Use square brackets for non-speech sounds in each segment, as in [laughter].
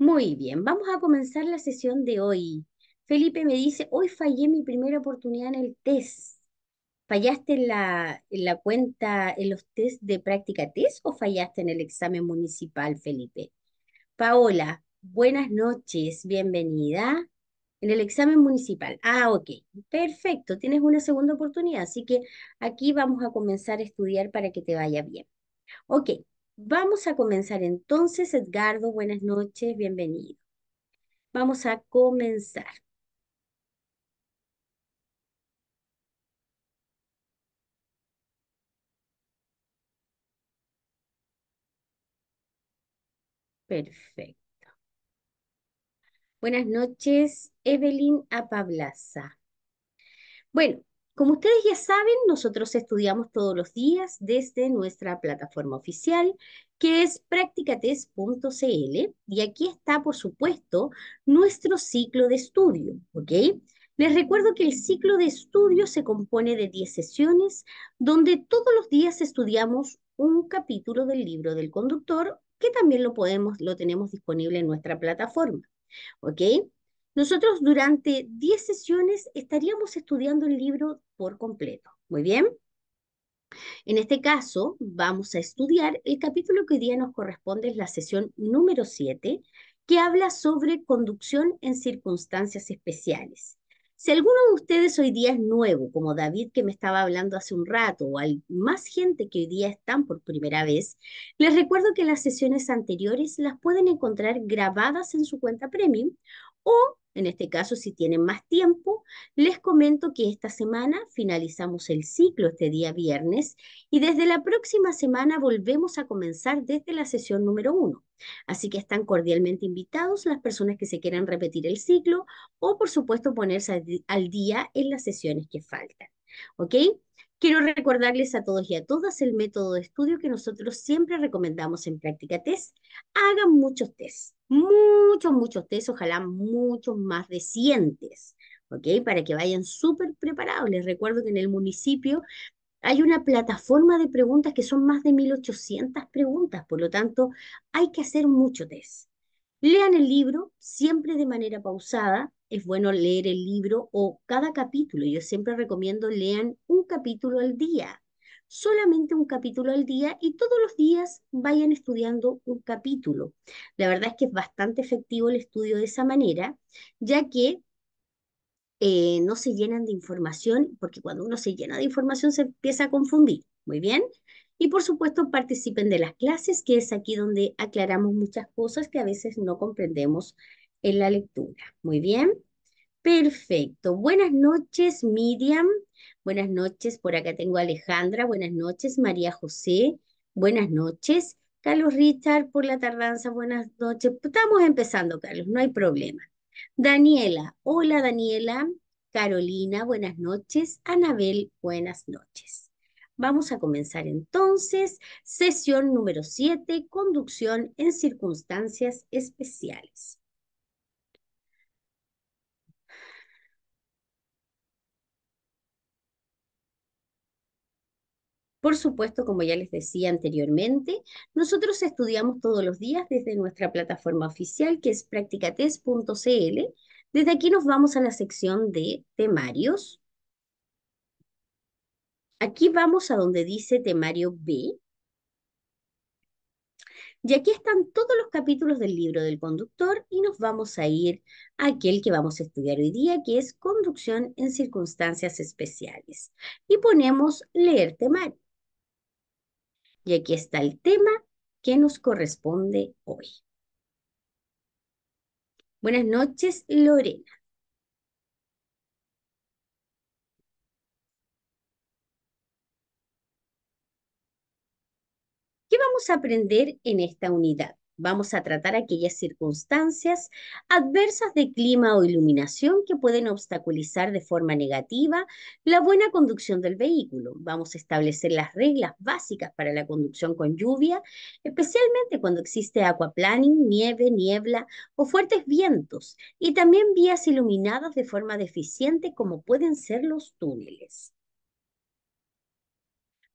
Muy bien, vamos a comenzar la sesión de hoy. Felipe me dice, hoy fallé mi primera oportunidad en el test. ¿Fallaste en la, en la cuenta, en los test de práctica test o fallaste en el examen municipal, Felipe? Paola, buenas noches, bienvenida. En el examen municipal. Ah, ok, perfecto, tienes una segunda oportunidad, así que aquí vamos a comenzar a estudiar para que te vaya bien. Ok, Vamos a comenzar entonces, Edgardo, buenas noches, bienvenido. Vamos a comenzar. Perfecto. Buenas noches, Evelyn Apablaza. Bueno, como ustedes ya saben, nosotros estudiamos todos los días desde nuestra plataforma oficial, que es practicates.cl, y aquí está, por supuesto, nuestro ciclo de estudio, ¿ok? Les recuerdo que el ciclo de estudio se compone de 10 sesiones, donde todos los días estudiamos un capítulo del libro del conductor, que también lo podemos, lo tenemos disponible en nuestra plataforma, ¿ok? Nosotros durante 10 sesiones estaríamos estudiando el libro por completo. Muy bien. En este caso, vamos a estudiar el capítulo que hoy día nos corresponde, es la sesión número 7, que habla sobre conducción en circunstancias especiales. Si alguno de ustedes hoy día es nuevo, como David que me estaba hablando hace un rato, o hay más gente que hoy día están por primera vez, les recuerdo que las sesiones anteriores las pueden encontrar grabadas en su cuenta premium o en este caso, si tienen más tiempo, les comento que esta semana finalizamos el ciclo este día viernes y desde la próxima semana volvemos a comenzar desde la sesión número uno. Así que están cordialmente invitados las personas que se quieran repetir el ciclo o, por supuesto, ponerse al día en las sesiones que faltan. ¿Ok? Quiero recordarles a todos y a todas el método de estudio que nosotros siempre recomendamos en práctica test. Hagan muchos test, muchos, muchos test, ojalá muchos más recientes, ¿ok? Para que vayan súper preparados. Les recuerdo que en el municipio hay una plataforma de preguntas que son más de 1800 preguntas, por lo tanto, hay que hacer muchos test. Lean el libro siempre de manera pausada, es bueno leer el libro o cada capítulo. Yo siempre recomiendo lean un capítulo al día, solamente un capítulo al día y todos los días vayan estudiando un capítulo. La verdad es que es bastante efectivo el estudio de esa manera, ya que eh, no se llenan de información, porque cuando uno se llena de información se empieza a confundir. Muy bien. Y por supuesto participen de las clases, que es aquí donde aclaramos muchas cosas que a veces no comprendemos en la lectura. Muy bien. Perfecto. Buenas noches, Miriam. Buenas noches. Por acá tengo a Alejandra. Buenas noches, María José. Buenas noches. Carlos Richard, por la tardanza, buenas noches. Estamos empezando, Carlos, no hay problema. Daniela, hola Daniela. Carolina, buenas noches. Anabel, buenas noches. Vamos a comenzar entonces sesión número 7, conducción en circunstancias especiales. Por supuesto, como ya les decía anteriormente, nosotros estudiamos todos los días desde nuestra plataforma oficial que es practicates.cl. Desde aquí nos vamos a la sección de temarios. Aquí vamos a donde dice temario B. Y aquí están todos los capítulos del libro del conductor y nos vamos a ir a aquel que vamos a estudiar hoy día, que es conducción en circunstancias especiales. Y ponemos leer temario. Y aquí está el tema que nos corresponde hoy. Buenas noches, Lorena. ¿Qué vamos a aprender en esta unidad? Vamos a tratar aquellas circunstancias adversas de clima o iluminación que pueden obstaculizar de forma negativa la buena conducción del vehículo. Vamos a establecer las reglas básicas para la conducción con lluvia, especialmente cuando existe aquaplaning, nieve, niebla o fuertes vientos, y también vías iluminadas de forma deficiente como pueden ser los túneles.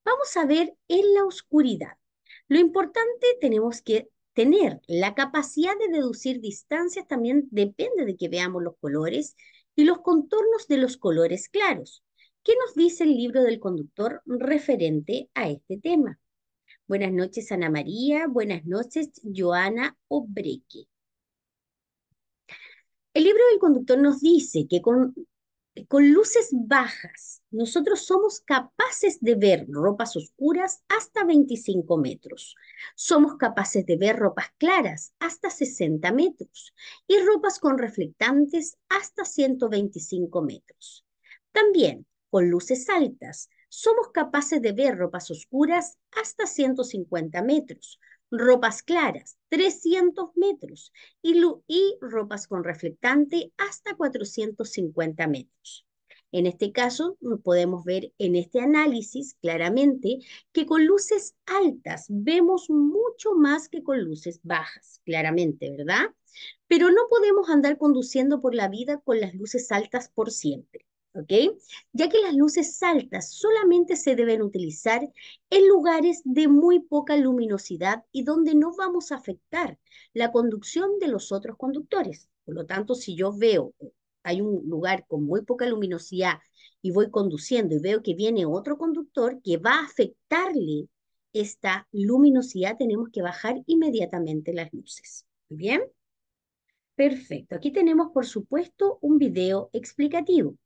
Vamos a ver en la oscuridad. Lo importante tenemos que tener la capacidad de deducir distancias también depende de que veamos los colores y los contornos de los colores claros. ¿Qué nos dice el libro del conductor referente a este tema? Buenas noches, Ana María. Buenas noches, Joana Obreque. El libro del conductor nos dice que con con luces bajas, nosotros somos capaces de ver ropas oscuras hasta 25 metros. Somos capaces de ver ropas claras hasta 60 metros y ropas con reflectantes hasta 125 metros. También con luces altas, somos capaces de ver ropas oscuras hasta 150 metros ropas claras, 300 metros, y, ropas con reflectante hasta 450 metros. En este caso, podemos ver en este análisis claramente que con luces altas vemos mucho más que con luces bajas, claramente, ¿verdad? Pero no podemos andar conduciendo por la vida con las luces altas por siempre. Ya que las luces altas solamente se deben utilizar en lugares de muy poca luminosidad y donde no vamos a afectar la conducción de los otros conductores. Por lo tanto, si yo veo eh, hay un lugar con muy poca luminosidad y voy conduciendo y veo que viene otro conductor que va a afectarle esta luminosidad, tenemos que bajar inmediatamente las luces. bien? Perfecto. Aquí tenemos, por supuesto, un video explicativo.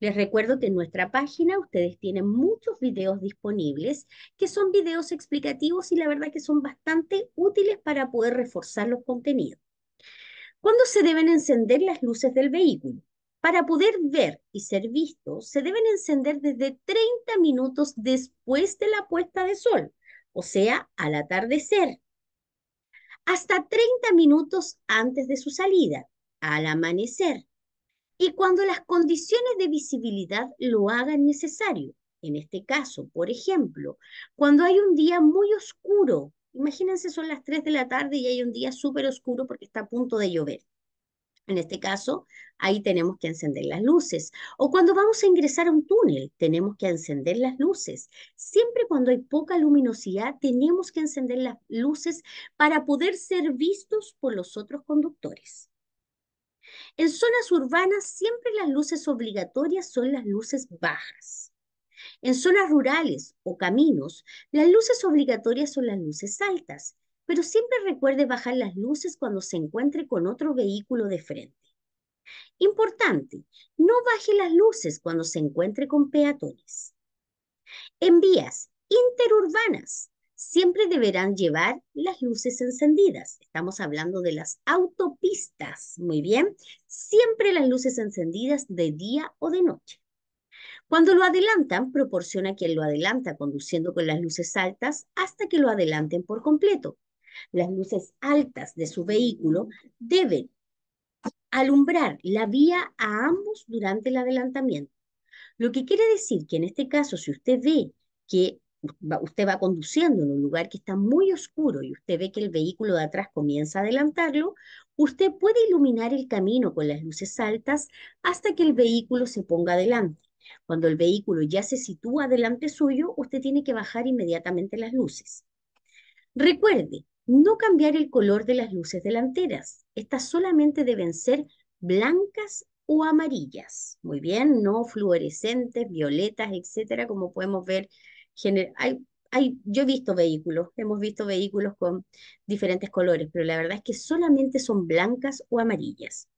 Les recuerdo que en nuestra página ustedes tienen muchos videos disponibles que son videos explicativos y la verdad que son bastante útiles para poder reforzar los contenidos. ¿Cuándo se deben encender las luces del vehículo? Para poder ver y ser visto, se deben encender desde 30 minutos después de la puesta de sol, o sea, al atardecer, hasta 30 minutos antes de su salida, al amanecer, y cuando las condiciones de visibilidad lo hagan necesario. En este caso, por ejemplo, cuando hay un día muy oscuro, imagínense son las 3 de la tarde y hay un día súper oscuro porque está a punto de llover. En este caso, ahí tenemos que encender las luces. O cuando vamos a ingresar a un túnel, tenemos que encender las luces. Siempre cuando hay poca luminosidad, tenemos que encender las luces para poder ser vistos por los otros conductores. En zonas urbanas siempre las luces obligatorias son las luces bajas. En zonas rurales o caminos, las luces obligatorias son las luces altas, pero siempre recuerde bajar las luces cuando se encuentre con otro vehículo de frente. Importante, no baje las luces cuando se encuentre con peatones. En vías interurbanas, siempre deberán llevar las luces encendidas. Estamos hablando de las autopistas, muy bien. Siempre las luces encendidas de día o de noche. Cuando lo adelantan, proporciona a quien lo adelanta conduciendo con las luces altas hasta que lo adelanten por completo. Las luces altas de su vehículo deben alumbrar la vía a ambos durante el adelantamiento. Lo que quiere decir que en este caso, si usted ve que usted va conduciendo en un lugar que está muy oscuro y usted ve que el vehículo de atrás comienza a adelantarlo, usted puede iluminar el camino con las luces altas hasta que el vehículo se ponga adelante. Cuando el vehículo ya se sitúa delante suyo, usted tiene que bajar inmediatamente las luces. Recuerde, no cambiar el color de las luces delanteras. Estas solamente deben ser blancas o amarillas. Muy bien, no fluorescentes, violetas, etcétera, como podemos ver hay, hay, yo he visto vehículos, hemos visto vehículos con diferentes colores, pero la verdad es que solamente son blancas o amarillas.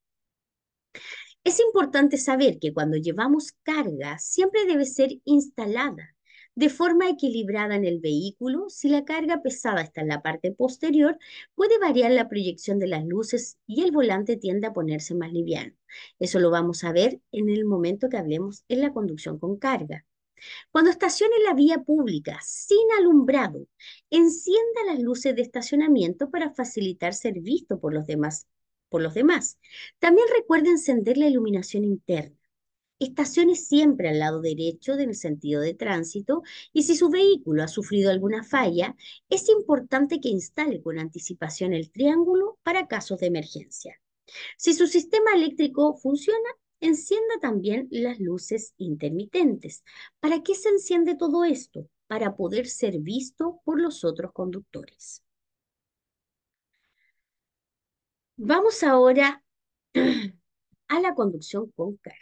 Es importante saber que cuando llevamos carga siempre debe ser instalada de forma equilibrada en el vehículo. Si la carga pesada está en la parte posterior, puede variar la proyección de las luces y el volante tiende a ponerse más liviano. Eso lo vamos a ver en el momento que hablemos en la conducción con carga. Cuando estacione en la vía pública, sin alumbrado, encienda las luces de estacionamiento para facilitar ser visto por los demás. Por los demás. También recuerde encender la iluminación interna. Estacione siempre al lado derecho del sentido de tránsito y si su vehículo ha sufrido alguna falla, es importante que instale con anticipación el triángulo para casos de emergencia. Si su sistema eléctrico funciona, encienda también las luces intermitentes. ¿Para qué se enciende todo esto? Para poder ser visto por los otros conductores. Vamos ahora [clears throat] a la conducción con carga.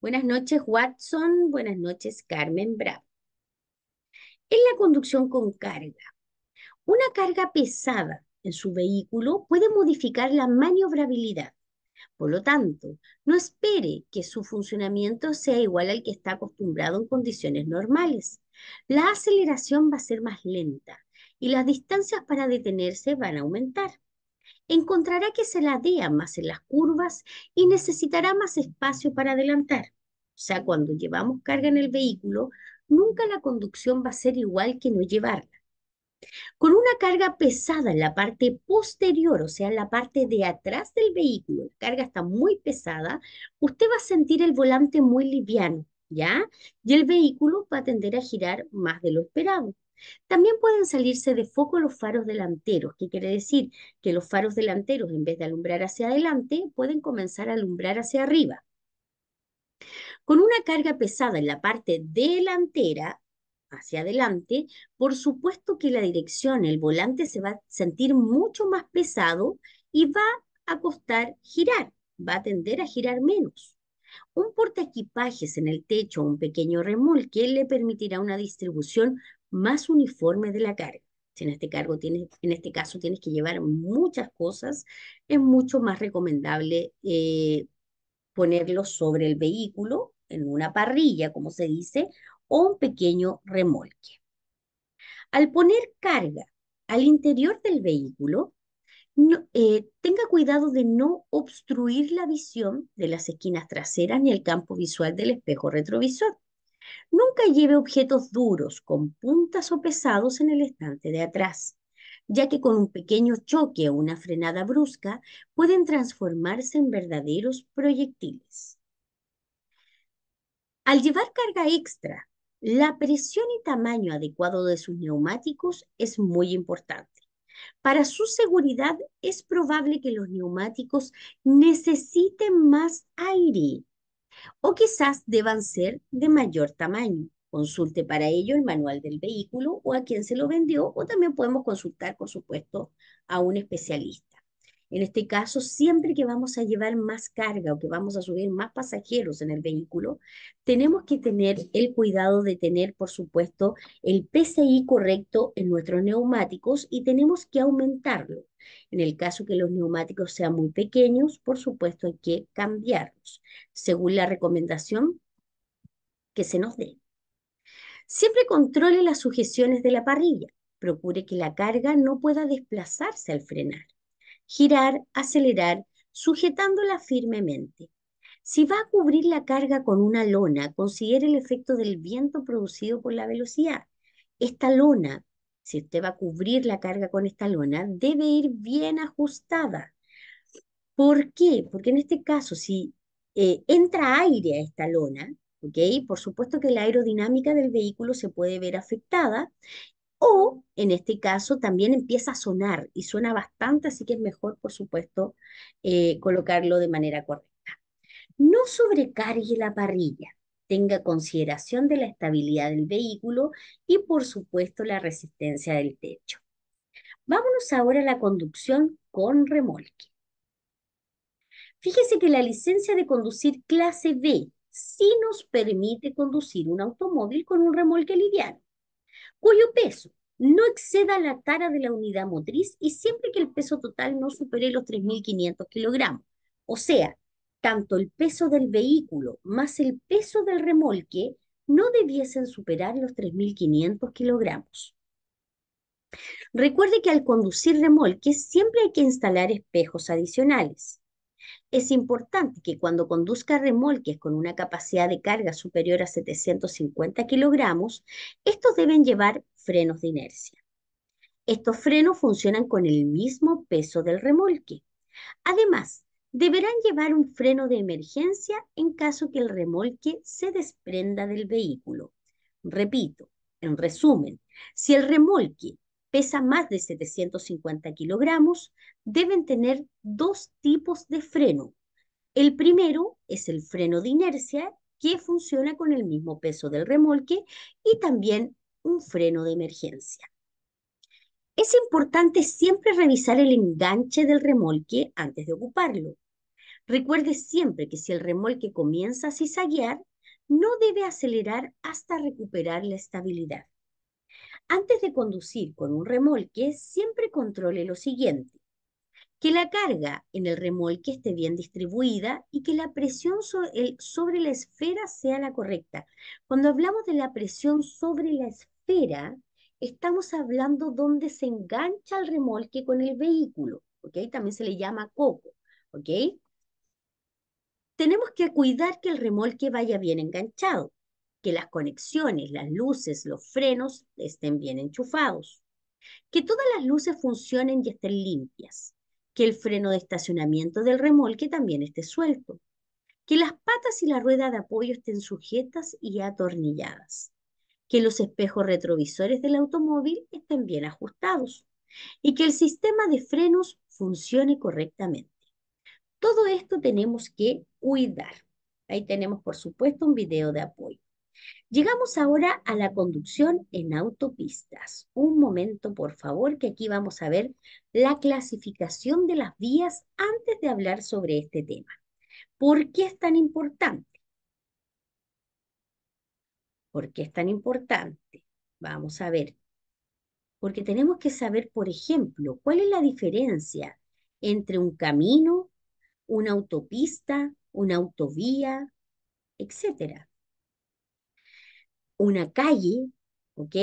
Buenas noches, Watson. Buenas noches, Carmen Bravo. En la conducción con carga, una carga pesada en su vehículo puede modificar la maniobrabilidad por lo tanto, no espere que su funcionamiento sea igual al que está acostumbrado en condiciones normales. La aceleración va a ser más lenta y las distancias para detenerse van a aumentar. Encontrará que se ladea más en las curvas y necesitará más espacio para adelantar. O sea, cuando llevamos carga en el vehículo, nunca la conducción va a ser igual que no llevarla con una carga pesada en la parte posterior, o sea, en la parte de atrás del vehículo, la carga está muy pesada, usted va a sentir el volante muy liviano, ¿ya? Y el vehículo va a tender a girar más de lo esperado. También pueden salirse de foco los faros delanteros, que quiere decir que los faros delanteros, en vez de alumbrar hacia adelante, pueden comenzar a alumbrar hacia arriba. Con una carga pesada en la parte delantera, hacia adelante, por supuesto que la dirección, el volante se va a sentir mucho más pesado y va a costar girar, va a tender a girar menos. Un equipajes en el techo un pequeño remolque le permitirá una distribución más uniforme de la carga. Si en este, cargo tienes, en este caso tienes que llevar muchas cosas, es mucho más recomendable eh, ponerlo sobre el vehículo, en una parrilla, como se dice, o un pequeño remolque. Al poner carga al interior del vehículo, eh, tenga cuidado de no obstruir la visión de las esquinas traseras ni el campo visual del espejo retrovisor. Nunca lleve objetos duros con puntas o pesados en el estante de atrás, ya que con un pequeño choque o una frenada brusca pueden transformarse en verdaderos proyectiles. Al llevar carga extra la presión y tamaño adecuado de sus neumáticos es muy importante. Para su seguridad es probable que los neumáticos necesiten más aire o quizás deban ser de mayor tamaño. Consulte para ello el manual del vehículo o a quien se lo vendió o también podemos consultar, por supuesto, a un especialista. En este caso, siempre que vamos a llevar más carga o que vamos a subir más pasajeros en el vehículo, tenemos que tener el cuidado de tener, por supuesto, el PCI correcto en nuestros neumáticos y tenemos que aumentarlo. En el caso que los neumáticos sean muy pequeños, por supuesto hay que cambiarlos, según la recomendación que se nos dé. Siempre controle las sujeciones de la parrilla. Procure que la carga no pueda desplazarse al frenar girar, acelerar, sujetándola firmemente. Si va a cubrir la carga con una lona, considere el efecto del viento producido por la velocidad. Esta lona, si usted va a cubrir la carga con esta lona, debe ir bien ajustada. ¿Por qué? Porque en este caso, si eh, entra aire a esta lona, Por supuesto que la aerodinámica del vehículo se puede ver afectada o en este caso también empieza a sonar y suena bastante, así que es mejor, por supuesto, eh, colocarlo de manera correcta. No sobrecargue la parrilla, tenga consideración de la estabilidad del vehículo y, por supuesto, la resistencia del techo. Vámonos ahora a la conducción con remolque. Fíjese que la licencia de conducir clase B sí nos permite conducir un automóvil con un remolque liviano cuyo peso no exceda la tara de la unidad motriz y siempre que el peso total no supere los 3.500 kilogramos. O sea, tanto el peso del vehículo más el peso del remolque no debiesen superar los 3.500 kilogramos. Recuerde que al conducir remolques siempre hay que instalar espejos adicionales es importante que cuando conduzca remolques con una capacidad de carga superior a 750 kilogramos, estos deben llevar frenos de inercia. Estos frenos funcionan con el mismo peso del remolque. Además, deberán llevar un freno de emergencia en caso que el remolque se desprenda del vehículo. Repito, en resumen, si el remolque pesa más de 750 kilogramos, deben tener dos tipos de freno. El primero es el freno de inercia, que funciona con el mismo peso del remolque, y también un freno de emergencia. Es importante siempre revisar el enganche del remolque antes de ocuparlo. Recuerde siempre que si el remolque comienza a cizaguear, no debe acelerar hasta recuperar la estabilidad. Antes de conducir con un remolque, siempre controle lo siguiente. Que la carga en el remolque esté bien distribuida y que la presión sobre, la esfera sea la correcta. Cuando hablamos de la presión sobre la esfera, estamos hablando donde se engancha el remolque con el vehículo, También se le llama coco, Tenemos que cuidar que el remolque vaya bien enganchado que las conexiones, las luces, los frenos estén bien enchufados, que todas las luces funcionen y estén limpias, que el freno de estacionamiento del remolque también esté suelto, que las patas y la rueda de apoyo estén sujetas y atornilladas, que los espejos retrovisores del automóvil estén bien ajustados y que el sistema de frenos funcione correctamente. Todo esto tenemos que cuidar. Ahí tenemos, por supuesto, un video de apoyo. Llegamos ahora a la conducción en autopistas. Un momento, por favor, que aquí vamos a ver la clasificación de las vías antes de hablar sobre este tema. ¿Por qué es tan importante? ¿Por qué es tan importante? Vamos a ver. Porque tenemos que saber, por ejemplo, cuál es la diferencia entre un camino, una autopista, una autovía, etcétera una calle, ¿ok?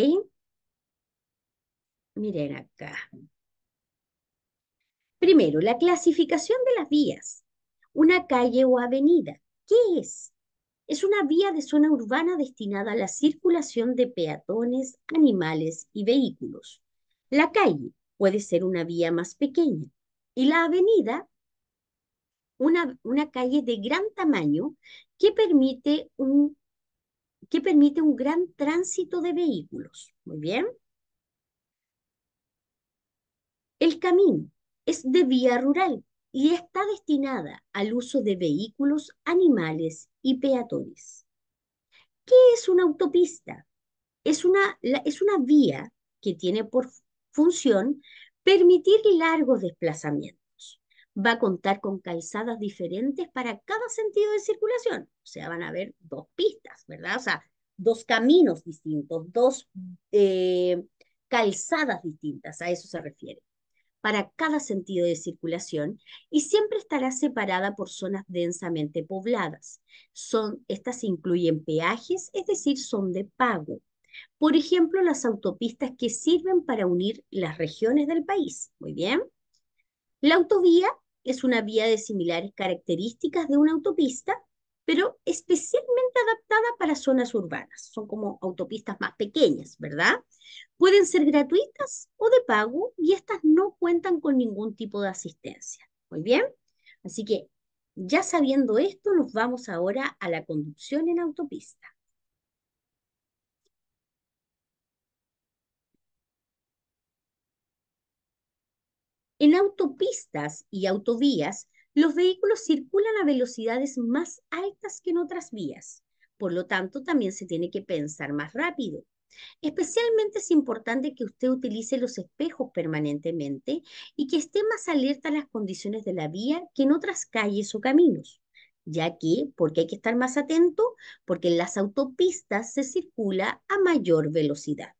Miren acá. Primero, la clasificación de las vías. Una calle o avenida. ¿Qué es? Es una vía de zona urbana destinada a la circulación de peatones, animales y vehículos. La calle puede ser una vía más pequeña y la avenida una, una calle de gran tamaño que permite un que permite un gran tránsito de vehículos. Muy bien. El camino es de vía rural y está destinada al uso de vehículos, animales y peatones. ¿Qué es una autopista? Es una, es una vía que tiene por función permitir largos desplazamientos va a contar con calzadas diferentes para cada sentido de circulación. O sea, van a haber dos pistas, ¿verdad? O sea, dos caminos distintos, dos eh, calzadas distintas, a eso se refiere, para cada sentido de circulación y siempre estará separada por zonas densamente pobladas. Son, estas incluyen peajes, es decir, son de pago. Por ejemplo, las autopistas que sirven para unir las regiones del país. Muy bien. La autovía es una vía de similares características de una autopista, pero especialmente adaptada para zonas urbanas. Son como autopistas más pequeñas, ¿verdad? Pueden ser gratuitas o de pago y estas no cuentan con ningún tipo de asistencia. Muy bien. Así que ya sabiendo esto, nos vamos ahora a la conducción en autopista. En autopistas y autovías, los vehículos circulan a velocidades más altas que en otras vías. Por lo tanto, también se tiene que pensar más rápido. Especialmente es importante que usted utilice los espejos permanentemente y que esté más alerta a las condiciones de la vía que en otras calles o caminos. Ya que, porque hay que estar más atento, porque en las autopistas se circula a mayor velocidad.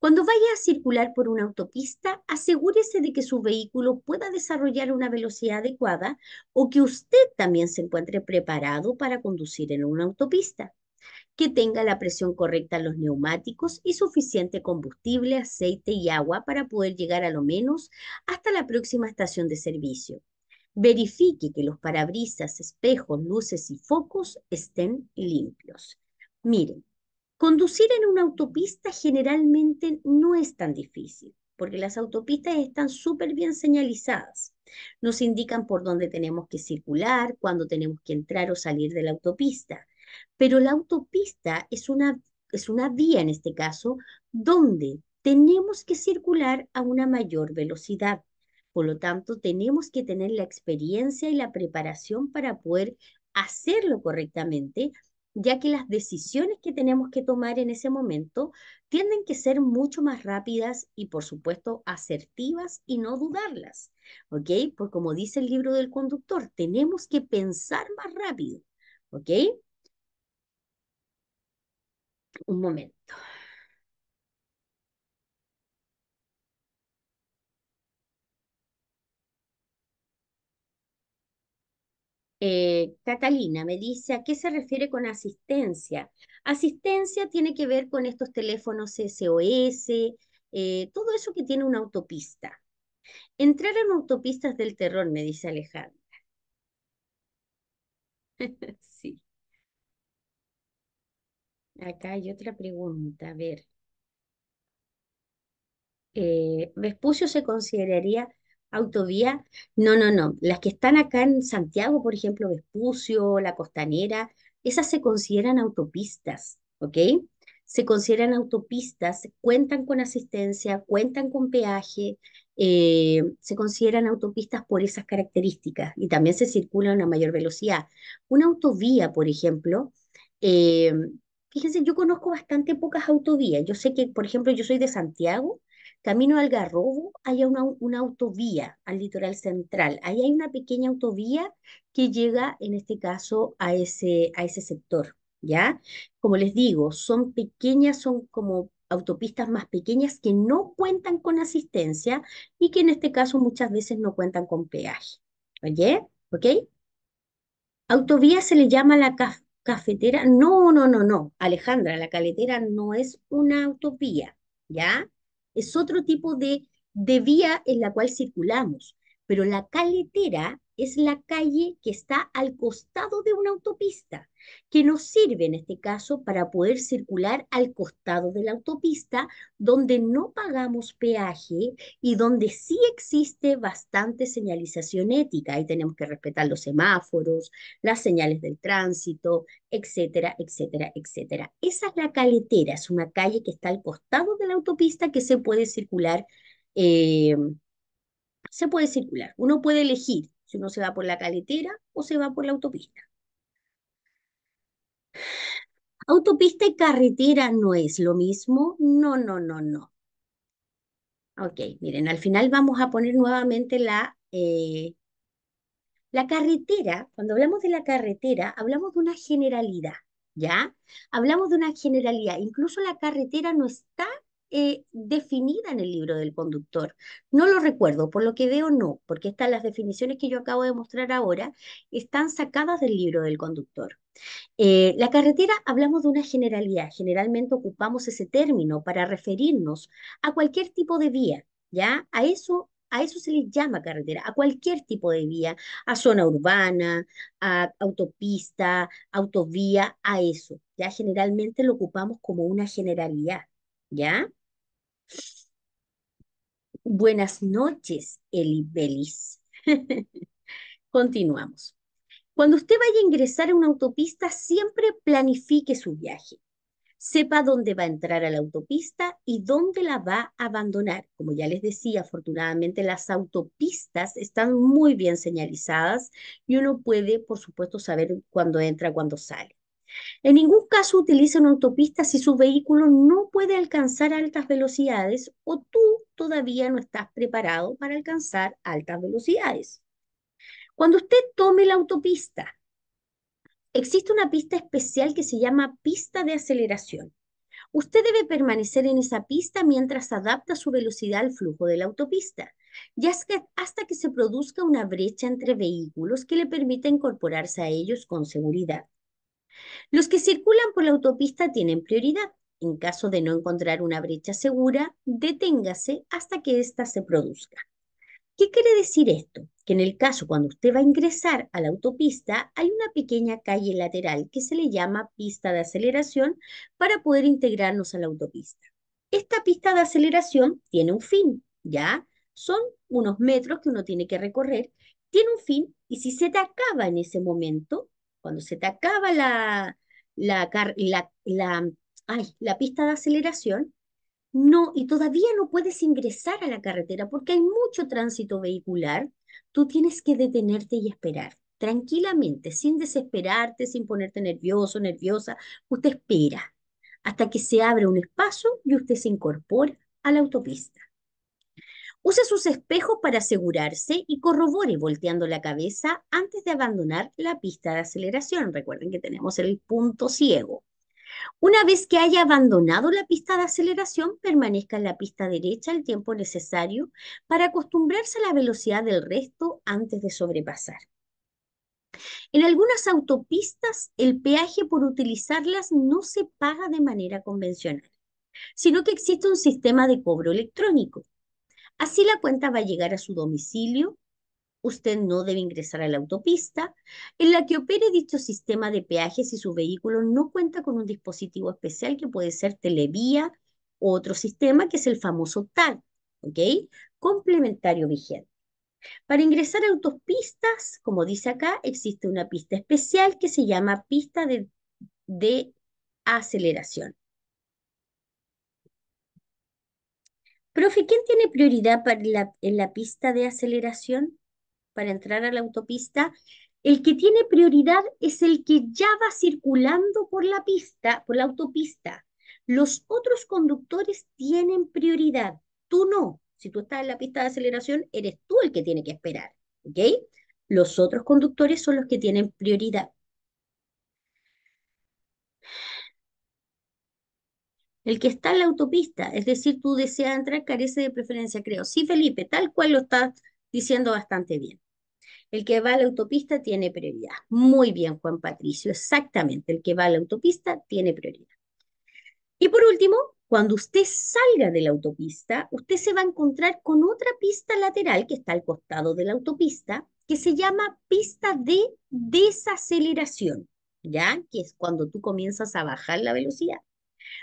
Cuando vaya a circular por una autopista, asegúrese de que su vehículo pueda desarrollar una velocidad adecuada o que usted también se encuentre preparado para conducir en una autopista, que tenga la presión correcta en los neumáticos y suficiente combustible, aceite y agua para poder llegar a lo menos hasta la próxima estación de servicio. Verifique que los parabrisas, espejos, luces y focos estén limpios. Miren, Conducir en una autopista generalmente no es tan difícil, porque las autopistas están súper bien señalizadas. Nos indican por dónde tenemos que circular, cuándo tenemos que entrar o salir de la autopista. Pero la autopista es una, es una vía, en este caso, donde tenemos que circular a una mayor velocidad. Por lo tanto, tenemos que tener la experiencia y la preparación para poder hacerlo correctamente ya que las decisiones que tenemos que tomar en ese momento tienden que ser mucho más rápidas y, por supuesto, asertivas y no dudarlas, ¿ok? Pues como dice el libro del conductor, tenemos que pensar más rápido, ¿ok? Un momento. Eh, Catalina me dice, ¿a qué se refiere con asistencia? Asistencia tiene que ver con estos teléfonos SOS, eh, todo eso que tiene una autopista. Entrar en autopistas del terror, me dice Alejandra. [laughs] sí. Acá hay otra pregunta, a ver. Eh, Vespucio se consideraría ¿Autovía? no, no, no. Las que están acá en Santiago, por ejemplo, Vespucio, La Costanera, esas se consideran autopistas, ¿ok? Se consideran autopistas, cuentan con asistencia, cuentan con peaje, eh, se consideran autopistas por esas características y también se circula a mayor velocidad. Una autovía, por ejemplo, eh, fíjense, yo conozco bastante pocas autovías. Yo sé que, por ejemplo, yo soy de Santiago Camino al Garrobo hay una, autovía al litoral central. Ahí hay una pequeña autovía que llega, en este caso, a ese, a ese sector, ¿ya? Como les digo, son pequeñas, son como autopistas más pequeñas que no cuentan con asistencia y que en este caso muchas veces no cuentan con peaje. ¿Oye? ¿Ok? Autovía se le llama la cafetera. No, no, no, no. Alejandra, la caletera no es una autovía, ¿ya? es otro tipo de, de vía en la cual circulamos, pero la caletera es la calle que está al costado de una autopista, que nos sirve en este caso para poder circular al costado de la autopista, donde no pagamos peaje y donde sí existe bastante señalización ética. Ahí tenemos que respetar los semáforos, las señales del tránsito, etcétera, etcétera, etcétera. Esa es la caletera, es una calle que está al costado de la autopista que se puede circular. Eh, se puede circular. Uno puede elegir si uno se va por la carretera o se va por la autopista. Autopista y carretera no es lo mismo. No, no, no, no. Ok, miren, al final vamos a poner nuevamente la, eh, la carretera. Cuando hablamos de la carretera, hablamos de una generalidad, ¿ya? Hablamos de una generalidad. Incluso la carretera no está eh, definida en el libro del conductor. No lo recuerdo, por lo que veo no, porque estas las definiciones que yo acabo de mostrar ahora están sacadas del libro del conductor. Eh, la carretera hablamos de una generalidad, generalmente ocupamos ese término para referirnos a cualquier tipo de vía, ¿ya? A eso a eso se le llama carretera, a cualquier tipo de vía, a zona urbana, a autopista, autovía, a eso. Ya generalmente lo ocupamos como una generalidad, ¿ya? Buenas noches, Eli Belis. [laughs] Continuamos. Cuando usted vaya a ingresar a una autopista, siempre planifique su viaje. Sepa dónde va a entrar a la autopista y dónde la va a abandonar. Como ya les decía, afortunadamente las autopistas están muy bien señalizadas y uno puede, por supuesto, saber cuándo entra, cuándo sale. En ningún caso utiliza una autopista si su vehículo no puede alcanzar altas velocidades o tú todavía no estás preparado para alcanzar altas velocidades. Cuando usted tome la autopista, existe una pista especial que se llama pista de aceleración. Usted debe permanecer en esa pista mientras adapta su velocidad al flujo de la autopista, hasta que se produzca una brecha entre vehículos que le permita incorporarse a ellos con seguridad. Los que circulan por la autopista tienen prioridad. En caso de no encontrar una brecha segura, deténgase hasta que ésta se produzca. ¿Qué quiere decir esto? Que en el caso cuando usted va a ingresar a la autopista, hay una pequeña calle lateral que se le llama pista de aceleración para poder integrarnos a la autopista. Esta pista de aceleración tiene un fin, ¿ya? Son unos metros que uno tiene que recorrer, tiene un fin y si se te acaba en ese momento, cuando se te acaba la, la, la, ay, la pista de aceleración, no, y todavía no puedes ingresar a la carretera porque hay mucho tránsito vehicular, tú tienes que detenerte y esperar tranquilamente, sin desesperarte, sin ponerte nervioso, nerviosa. Usted espera hasta que se abra un espacio y usted se incorpora a la autopista. Use sus espejos para asegurarse y corrobore volteando la cabeza antes de abandonar la pista de aceleración. Recuerden que tenemos el punto ciego. Una vez que haya abandonado la pista de aceleración, permanezca en la pista derecha el tiempo necesario para acostumbrarse a la velocidad del resto antes de sobrepasar. En algunas autopistas, el peaje por utilizarlas no se paga de manera convencional, sino que existe un sistema de cobro electrónico. Así la cuenta va a llegar a su domicilio. Usted no debe ingresar a la autopista en la que opere dicho sistema de peajes si su vehículo no cuenta con un dispositivo especial que puede ser televía o otro sistema que es el famoso TAG, Complementario vigente. Para ingresar a autopistas, como dice acá, existe una pista especial que se llama pista de aceleración. Profe, ¿quién tiene prioridad para en la pista de aceleración para entrar a la autopista? El que tiene prioridad es el que ya va circulando por la pista, por la autopista. Los otros conductores tienen prioridad, tú no. Si tú estás en la pista de aceleración, eres tú el que tiene que esperar, Los otros conductores son los que tienen prioridad. El que está en la autopista, es decir, tú deseas entrar, carece de preferencia, creo. Sí, Felipe, tal cual lo estás diciendo bastante bien. El que va a la autopista tiene prioridad. Muy bien, Juan Patricio, exactamente. El que va a la autopista tiene prioridad. Y por último, cuando usted salga de la autopista, usted se va a encontrar con otra pista lateral que está al costado de la autopista, que se llama pista de desaceleración, ¿ya? Que es cuando tú comienzas a bajar la velocidad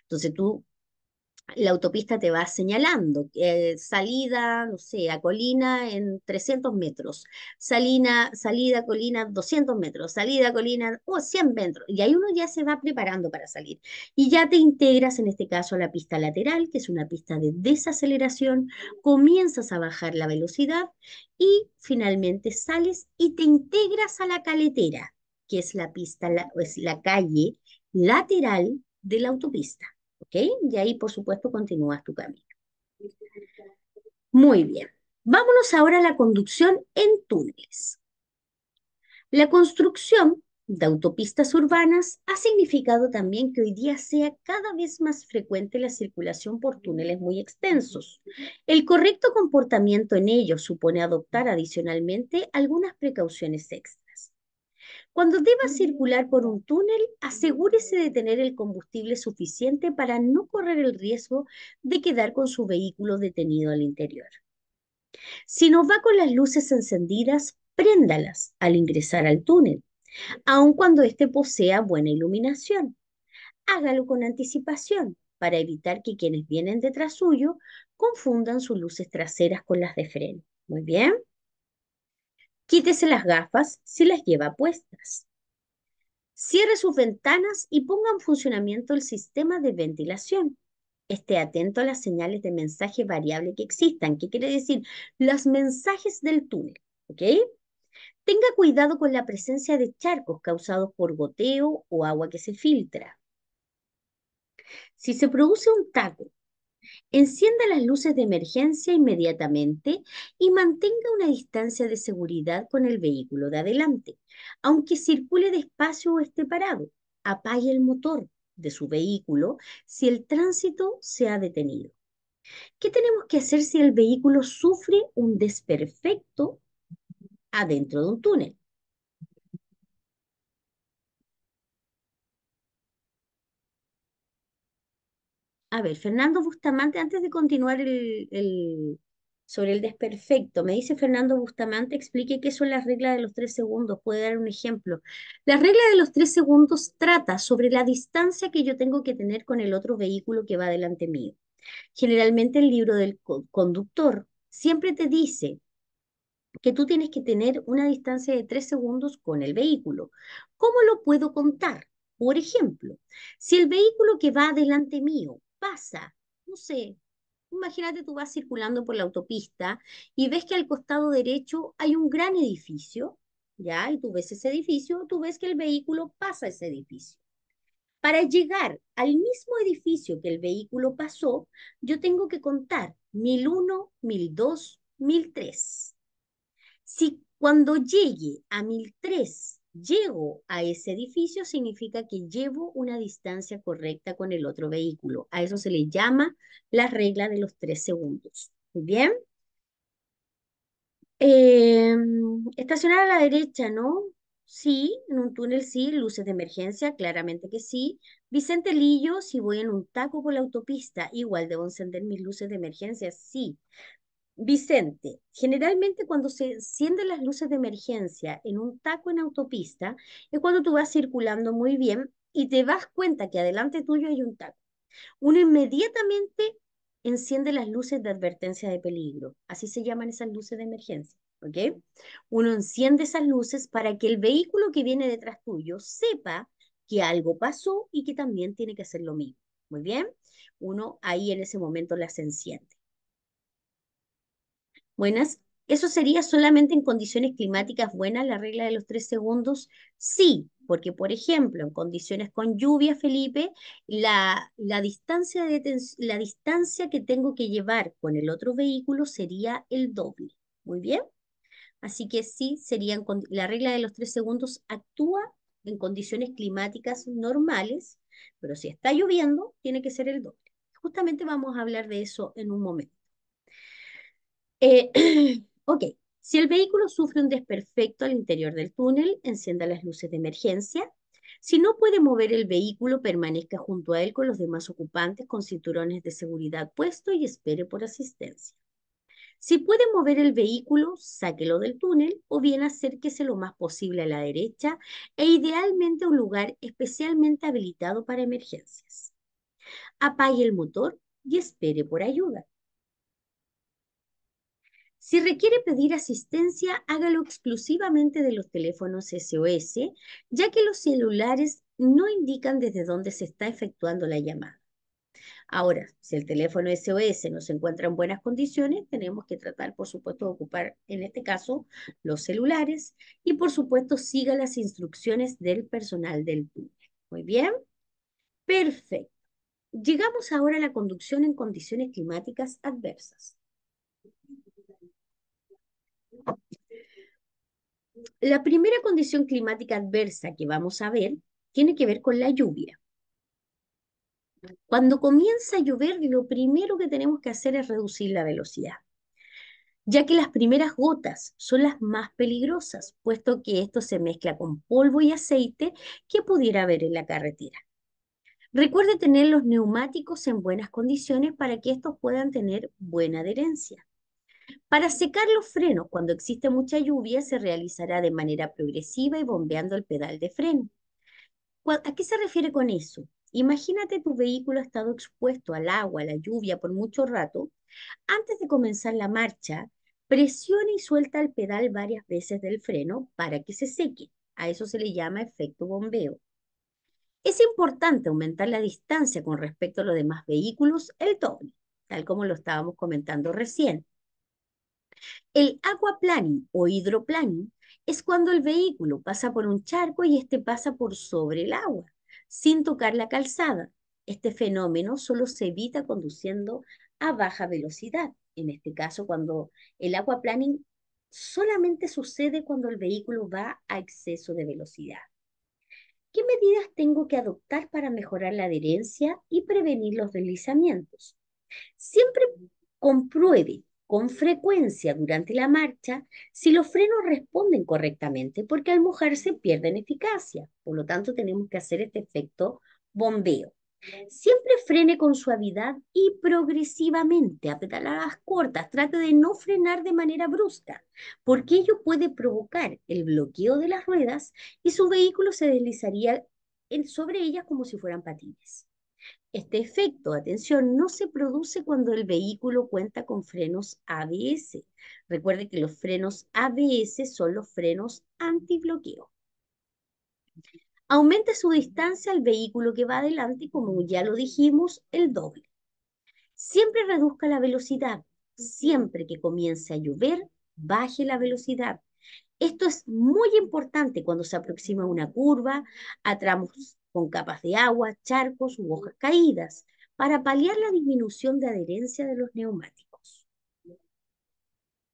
entonces tú, la autopista te va señalando, eh, salida, no sé, a colina en 300 metros, salida colina 200 metros, salida colina o 100 metros, y ahí uno ya se va preparando para salir. Y ya te integras en este caso a la pista lateral, que es una pista de desaceleración, comienzas a bajar la velocidad y finalmente sales y te integras a la caletera, que es la pista, o es la calle lateral de la autopista, ¿ok? Y ahí, por supuesto, continúas tu camino. Muy bien. Vámonos ahora a la conducción en túneles. La construcción de autopistas urbanas ha significado también que hoy día sea cada vez más frecuente la circulación por túneles muy extensos. El correcto comportamiento en ellos supone adoptar adicionalmente algunas precauciones extra. Cuando deba circular por un túnel, asegúrese de tener el combustible suficiente para no correr el riesgo de quedar con su vehículo detenido al interior. Si nos va con las luces encendidas, préndalas al ingresar al túnel, aun cuando éste posea buena iluminación. Hágalo con anticipación para evitar que quienes vienen detrás suyo confundan sus luces traseras con las de freno. Muy bien. Quítese las gafas si las lleva puestas. Cierre sus ventanas y ponga en funcionamiento el sistema de ventilación. Esté atento a las señales de mensaje variable que existan. ¿Qué quiere decir? Los mensajes del túnel. ¿Ok? Tenga cuidado con la presencia de charcos causados por goteo o agua que se filtra. Si se produce un taco Encienda las luces de emergencia inmediatamente y mantenga una distancia de seguridad con el vehículo de adelante, aunque circule despacio o esté parado. Apague el motor de su vehículo si el tránsito se ha detenido. ¿Qué tenemos que hacer si el vehículo sufre un desperfecto adentro de un túnel? A ver, Fernando Bustamante, antes de continuar el, sobre el desperfecto, me dice Fernando Bustamante, explique qué son las reglas de los tres segundos. Puede dar un ejemplo. La regla de los tres segundos trata sobre la distancia que yo tengo que tener con el otro vehículo que va delante mío. Generalmente el libro del conductor siempre te dice que tú tienes que tener una distancia de tres segundos con el vehículo. ¿Cómo lo puedo contar? Por ejemplo, si el vehículo que va delante mío pasa? No sé. Imagínate tú vas circulando por la autopista y ves que al costado derecho hay un gran edificio, ¿ya? Y tú ves ese edificio, tú ves que el vehículo pasa ese edificio. Para llegar al mismo edificio que el vehículo pasó, yo tengo que contar 1001, 1002, 1003. Si cuando llegue a 1003 llego a ese edificio significa que llevo una distancia correcta con el otro vehículo. A eso se le llama la regla de los tres segundos. Muy bien. Em, estacionar a la derecha, ¿no? Sí, en un túnel sí, luces de emergencia, claramente que sí. Vicente Lillo, si voy en un taco por la autopista, igual debo encender mis luces de emergencia, sí. Vicente, generalmente cuando se encienden las luces de emergencia en un taco en autopista, es cuando tú vas circulando muy bien y te das cuenta que adelante tuyo hay un taco. Uno inmediatamente enciende las luces de advertencia de peligro. Así se llaman esas luces de emergencia. ¿ok? Uno enciende esas luces para que el vehículo que viene detrás tuyo sepa que algo pasó y que también tiene que hacer lo mismo. Muy bien. Uno ahí en ese momento las enciende buenas. ¿Eso sería solamente en condiciones climáticas buenas la regla de los tres segundos? Sí, porque por ejemplo, en condiciones con lluvia, Felipe, la, la, distancia de la distancia que tengo que llevar con el otro vehículo sería el doble. Muy bien. Así que sí, serían la regla de los tres segundos actúa en condiciones climáticas normales, pero si está lloviendo, tiene que ser el doble. Justamente vamos a hablar de eso en un momento. Eh, [clears throat] ok, si el vehículo sufre un desperfecto al interior del túnel, encienda las luces de emergencia. Si no puede mover el vehículo, permanezca junto a él con los demás ocupantes con cinturones de seguridad puestos y espere por asistencia. Si puede mover el vehículo, sáquelo del túnel o bien acérquese lo más posible a la derecha e idealmente a un lugar especialmente habilitado para emergencias. Apague el motor y espere por ayuda. Si requiere pedir asistencia, hágalo exclusivamente de los teléfonos SOS, ya que los celulares no indican desde dónde se está efectuando la llamada. Ahora, si el teléfono SOS no se encuentra en buenas condiciones, tenemos que tratar, por supuesto, de ocupar, en este caso, los celulares y, por supuesto, siga las instrucciones del personal del túnel. Muy bien. Perfecto. Llegamos ahora a la conducción en condiciones climáticas adversas. La primera condición climática adversa que vamos a ver tiene que ver con la lluvia. Cuando comienza a llover, lo primero que tenemos que hacer es reducir la velocidad, ya que las primeras gotas son las más peligrosas, puesto que esto se mezcla con polvo y aceite que pudiera haber en la carretera. Recuerde tener los neumáticos en buenas condiciones para que estos puedan tener buena adherencia. Para secar los frenos, cuando existe mucha lluvia, se realizará de manera progresiva y bombeando el pedal de freno. ¿A qué se refiere con eso? Imagínate tu vehículo ha estado expuesto al agua, a la lluvia por mucho rato. Antes de comenzar la marcha, presiona y suelta el pedal varias veces del freno para que se seque. A eso se le llama efecto bombeo. Es importante aumentar la distancia con respecto a los demás vehículos el doble, tal como lo estábamos comentando recién. El aquaplaning o hidroplaning es cuando el vehículo pasa por un charco y este pasa por sobre el agua, sin tocar la calzada. Este fenómeno solo se evita conduciendo a baja velocidad. En este caso, cuando el aquaplaning solamente sucede cuando el vehículo va a exceso de velocidad. ¿Qué medidas tengo que adoptar para mejorar la adherencia y prevenir los deslizamientos? Siempre compruebe con frecuencia durante la marcha si los frenos responden correctamente, porque al mojarse pierden eficacia. Por lo tanto, tenemos que hacer este efecto bombeo. Siempre frene con suavidad y progresivamente, a las cortas. Trate de no frenar de manera brusca, porque ello puede provocar el bloqueo de las ruedas y su vehículo se deslizaría sobre ellas como si fueran patines. Este efecto, atención, no se produce cuando el vehículo cuenta con frenos ABS. Recuerde que los frenos ABS son los frenos antibloqueo. Aumente su distancia al vehículo que va adelante, como ya lo dijimos, el doble. Siempre reduzca la velocidad. Siempre que comience a llover, baje la velocidad. Esto es muy importante cuando se aproxima una curva, a tramos con capas de agua, charcos u hojas caídas, para paliar la disminución de adherencia de los neumáticos.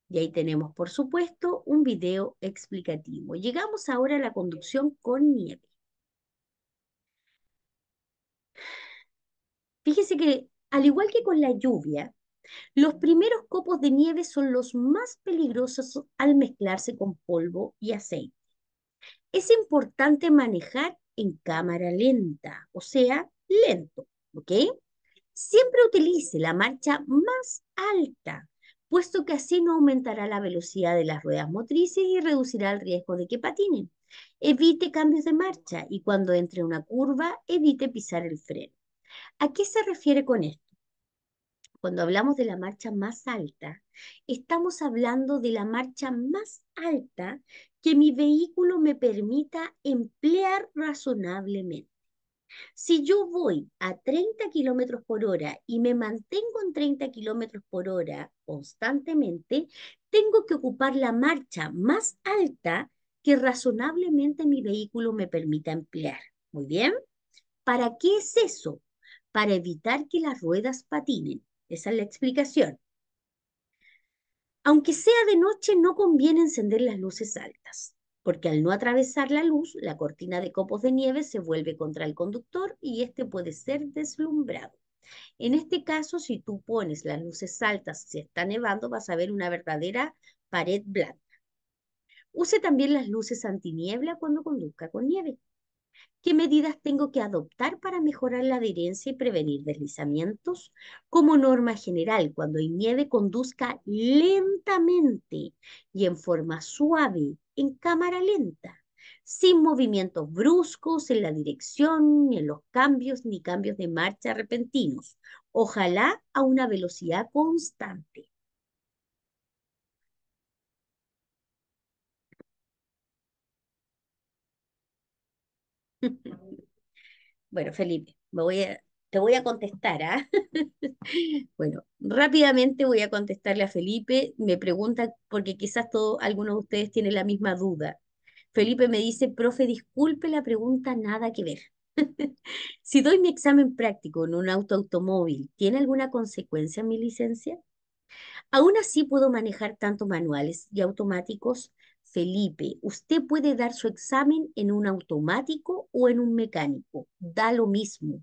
Y ahí tenemos, por supuesto, un video explicativo. Llegamos ahora a la conducción con nieve. Fíjese que, al igual que con la lluvia, los primeros copos de nieve son los más peligrosos al mezclarse con polvo y aceite. Es importante manejar en cámara lenta, o sea, lento, ¿ok? Siempre utilice la marcha más alta, puesto que así no aumentará la velocidad de las ruedas motrices y reducirá el riesgo de que patinen. Evite cambios de marcha y cuando entre una curva, evite pisar el freno. ¿A qué se refiere con esto? Cuando hablamos de la marcha más alta, estamos hablando de la marcha más alta que mi vehículo me permita emplear razonablemente. Si yo voy a 30 kilómetros por hora y me mantengo en 30 kilómetros por hora constantemente, tengo que ocupar la marcha más alta que razonablemente mi vehículo me permita emplear. Muy bien. ¿Para qué es eso? Para evitar que las ruedas patinen. Esa es la explicación. Aunque sea de noche, no conviene encender las luces altas, porque al no atravesar la luz, la cortina de copos de nieve se vuelve contra el conductor y este puede ser deslumbrado. En este caso, si tú pones las luces altas, se está nevando, vas a ver una verdadera pared blanca. Use también las luces antiniebla cuando conduzca con nieve. ¿Qué medidas tengo que adoptar para mejorar la adherencia y prevenir deslizamientos? Como norma general, cuando hay nieve, conduzca lentamente y en forma suave, en cámara lenta, sin movimientos bruscos en la dirección, ni en los cambios, ni cambios de marcha repentinos. Ojalá a una velocidad constante. [laughs] bueno, Felipe, voy a, te voy a contestar, ¿ah? [laughs] bueno, rápidamente voy a contestarle a Felipe. Me pregunta, porque quizás todos, algunos de ustedes tienen la misma duda. Felipe me dice, profe, disculpe la pregunta, nada que ver. [laughs] si doy mi examen práctico en un auto automóvil, ¿tiene alguna consecuencia mi licencia? Aún así puedo manejar tanto manuales y automáticos Felipe, usted puede dar su examen en un automático o en un mecánico, da lo mismo.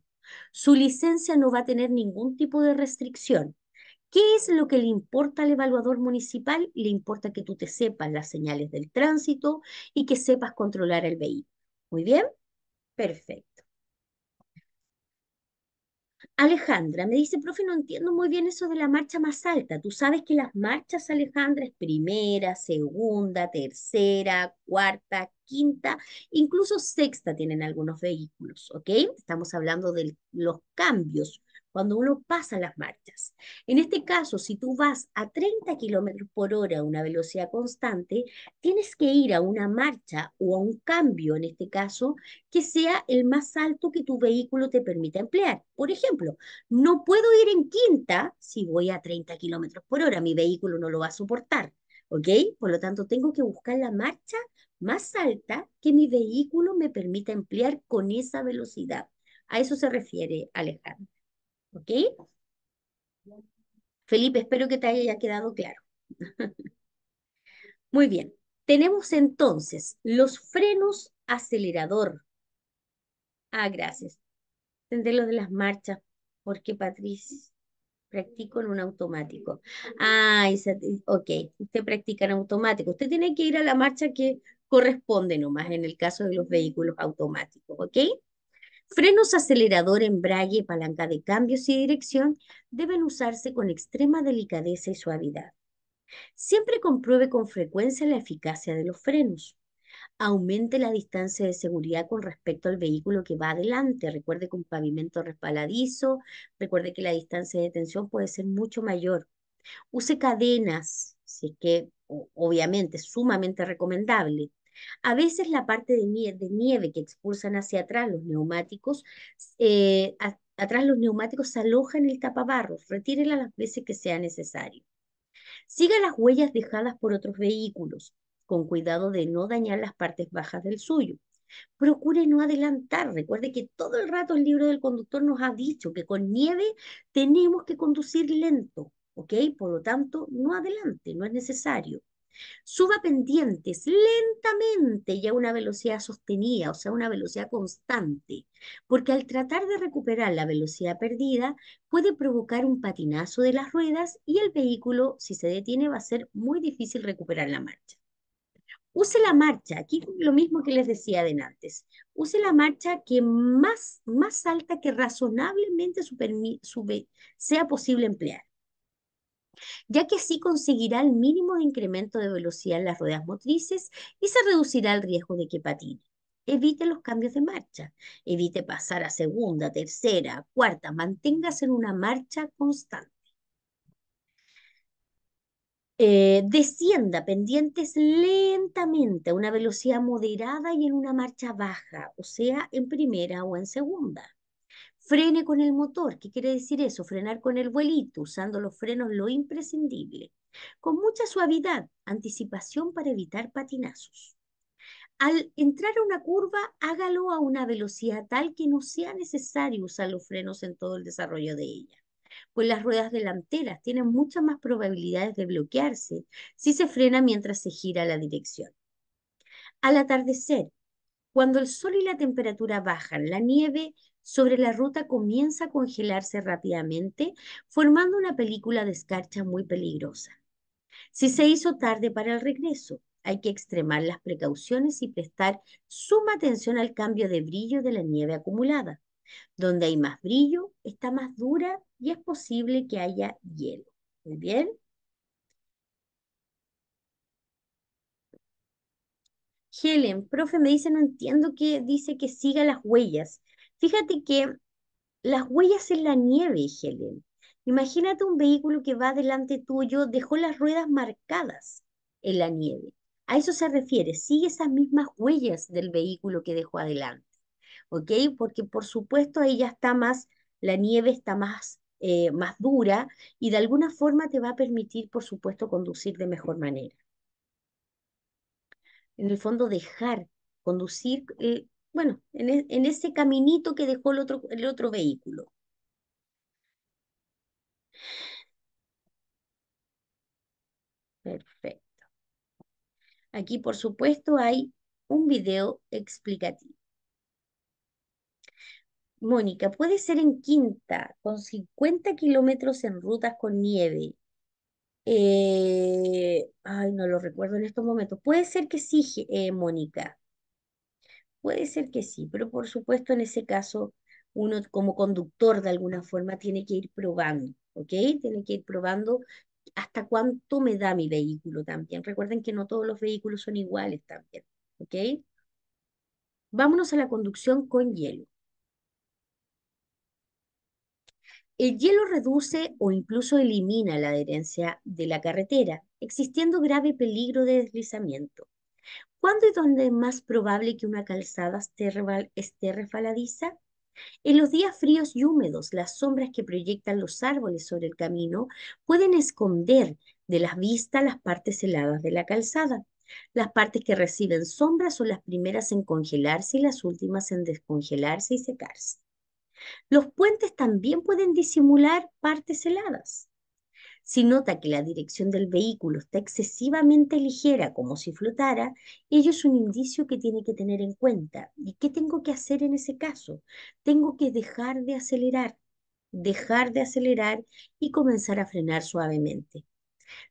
Su licencia no va a tener ningún tipo de restricción. ¿Qué es lo que le importa al evaluador municipal? Le importa que tú te sepas las señales del tránsito y que sepas controlar el vehículo. ¿Muy bien? Perfecto. Alejandra me dice, profe, no entiendo muy bien eso de la marcha más alta. Tú sabes que las marchas, Alejandra, es primera, segunda, tercera, cuarta, quinta, incluso sexta tienen algunos vehículos, ¿ok? Estamos hablando de los cambios, cuando uno pasa las marchas. En este caso, si tú vas a 30 kilómetros por hora a una velocidad constante, tienes que ir a una marcha o a un cambio, en este caso, que sea el más alto que tu vehículo te permita emplear. Por ejemplo, no puedo ir en quinta si voy a 30 kilómetros por hora, mi vehículo no lo va a soportar. ¿Ok? Por lo tanto, tengo que buscar la marcha más alta que mi vehículo me permita emplear con esa velocidad. A eso se refiere Alejandro. ¿Ok? Felipe, espero que te haya quedado claro. Muy bien. Tenemos entonces los frenos acelerador. Ah, gracias. Tendré los de las marchas, porque Patricia practico en un automático. Ah, ok, usted practica en automático. Usted tiene que ir a la marcha que corresponde nomás en el caso de los vehículos automáticos, ¿ok? Frenos, acelerador, embrague, palanca de cambios y dirección deben usarse con extrema delicadeza y suavidad. Siempre compruebe con frecuencia la eficacia de los frenos. Aumente la distancia de seguridad con respecto al vehículo que va adelante. Recuerde que un pavimento respaladizo, recuerde que la distancia de tensión puede ser mucho mayor. Use cadenas, si que obviamente es sumamente recomendable. A veces la parte de nieve, que expulsan hacia atrás los neumáticos, eh, atrás los neumáticos se en el tapabarros, Retírela las veces que sea necesario. Siga las huellas dejadas por otros vehículos, con cuidado de no dañar las partes bajas del suyo. Procure no adelantar. Recuerde que todo el rato el libro del conductor nos ha dicho que con nieve tenemos que conducir lento, ¿ok? Por lo tanto, no adelante, no es necesario. Suba pendientes lentamente y a una velocidad sostenida, o sea, una velocidad constante, porque al tratar de recuperar la velocidad perdida puede provocar un patinazo de las ruedas y el vehículo, si se detiene, va a ser muy difícil recuperar la marcha. Use la marcha, aquí lo mismo que les decía de antes, use la marcha que más, más alta que razonablemente sea posible emplear ya que así conseguirá el mínimo de incremento de velocidad en las ruedas motrices y se reducirá el riesgo de que patine. Evite los cambios de marcha, evite pasar a segunda, tercera, cuarta, manténgase en una marcha constante. Eh, descienda pendientes lentamente a una velocidad moderada y en una marcha baja, o sea, en primera o en segunda. Frene con el motor, ¿qué quiere decir eso? Frenar con el vuelito, usando los frenos lo imprescindible. Con mucha suavidad, anticipación para evitar patinazos. Al entrar a una curva, hágalo a una velocidad tal que no sea necesario usar los frenos en todo el desarrollo de ella, pues las ruedas delanteras tienen muchas más probabilidades de bloquearse si se frena mientras se gira la dirección. Al atardecer, cuando el sol y la temperatura bajan, la nieve sobre la ruta comienza a congelarse rápidamente, formando una película de escarcha muy peligrosa. Si se hizo tarde para el regreso, hay que extremar las precauciones y prestar suma atención al cambio de brillo de la nieve acumulada. Donde hay más brillo, está más dura y es posible que haya hielo. Muy bien. Helen, profe, me dice, no entiendo que dice que siga las huellas. Fíjate que las huellas en la nieve, Helen. Imagínate un vehículo que va delante tuyo, dejó las ruedas marcadas en la nieve. A eso se refiere, sigue esas mismas huellas del vehículo que dejó adelante. ¿Ok? Porque por supuesto ahí ya está más, la nieve está más, eh, más dura y de alguna forma te va a permitir, por supuesto, conducir de mejor manera. En el fondo, dejar conducir eh, bueno, e, en, ese caminito que dejó el otro, el otro vehículo. Perfecto. Aquí, por supuesto, hay un video explicativo. Mónica, puede ser en quinta, con 50 kilómetros en rutas con nieve. Eh, ay, no lo recuerdo en estos momentos. Puede ser que sí, eh, Mónica. Puede ser que sí, pero por supuesto en ese caso uno como conductor de alguna forma tiene que ir probando, ¿ok? Tiene que ir probando hasta cuánto me da mi vehículo también. Recuerden que no todos los vehículos son iguales también, ¿ok? Vámonos a la conducción con hielo. El hielo reduce o incluso elimina la adherencia de la carretera, existiendo grave peligro de deslizamiento. ¿Cuándo y dónde es más probable que una calzada esté refaladiza? En los días fríos y húmedos, las sombras que proyectan los árboles sobre el camino pueden esconder de las vista las partes heladas de la calzada. Las partes que reciben sombra son las primeras en congelarse y las últimas en descongelarse y secarse. Los puentes también pueden disimular partes heladas. Si nota que la dirección del vehículo está excesivamente ligera, como si flotara, ello es un indicio que tiene que tener en cuenta. ¿Y qué tengo que hacer en ese caso? Tengo que dejar de acelerar, dejar de acelerar y comenzar a frenar suavemente.